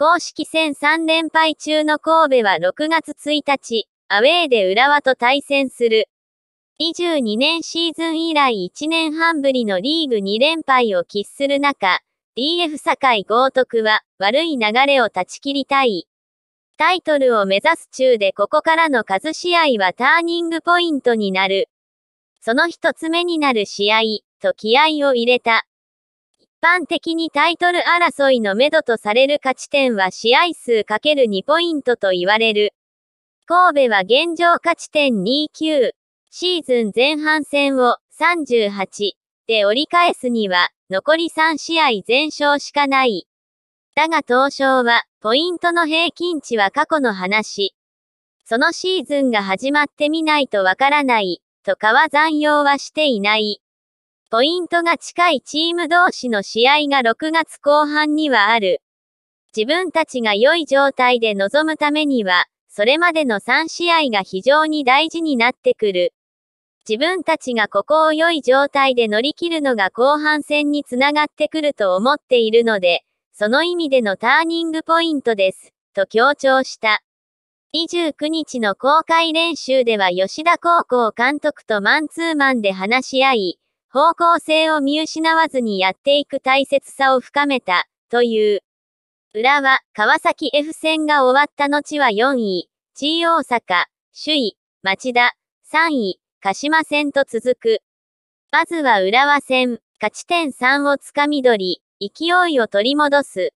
公式戦3連敗中の神戸は6月1日、アウェーで浦和と対戦する。22年シーズン以来1年半ぶりのリーグ2連敗を喫する中、DF 堺豪徳は悪い流れを断ち切りたい。タイトルを目指す中でここからの数試合はターニングポイントになる。その一つ目になる試合、と気合を入れた。般的にタイトル争いのめどとされる勝ち点は試合数 ×2 ポイントと言われる。神戸は現状勝ち点29。シーズン前半戦を38で折り返すには残り3試合全勝しかない。だが東証はポイントの平均値は過去の話。そのシーズンが始まってみないとわからないとかは残用はしていない。ポイントが近いチーム同士の試合が6月後半にはある。自分たちが良い状態で臨むためには、それまでの3試合が非常に大事になってくる。自分たちがここを良い状態で乗り切るのが後半戦につながってくると思っているので、その意味でのターニングポイントです、と強調した。29日の公開練習では吉田高校監督とマンツーマンで話し合い、方向性を見失わずにやっていく大切さを深めた、という。浦和、川崎 F 戦が終わった後は4位、G 大阪、首位、町田、3位、鹿島戦と続く。まずは浦和戦、勝ち点3をつかみ取り、勢いを取り戻す。